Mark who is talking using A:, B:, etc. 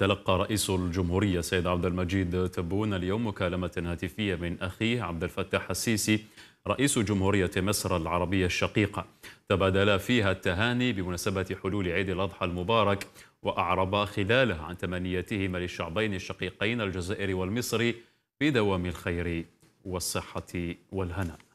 A: تلقى رئيس الجمهورية السيد عبد المجيد تبون اليوم مكالمة هاتفية من أخيه عبد الفتاح السيسي رئيس جمهورية مصر العربية الشقيقة تبادلا فيها التهاني بمناسبة حلول عيد الأضحى المبارك وأعرب خلاله عن تمنيتهما للشعبين الشقيقين الجزائري والمصري بدوام الخير والصحة والهناء